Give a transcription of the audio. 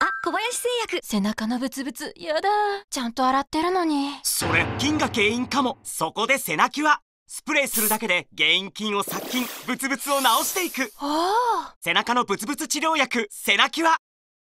あ、小林製薬背中のブツブツ、やだちゃんと洗ってるのにそれ、菌が原因かもそこでセナキュアスプレーするだけで原因菌を殺菌ブツブツを治していく背中のブツブツ治療薬セナキュア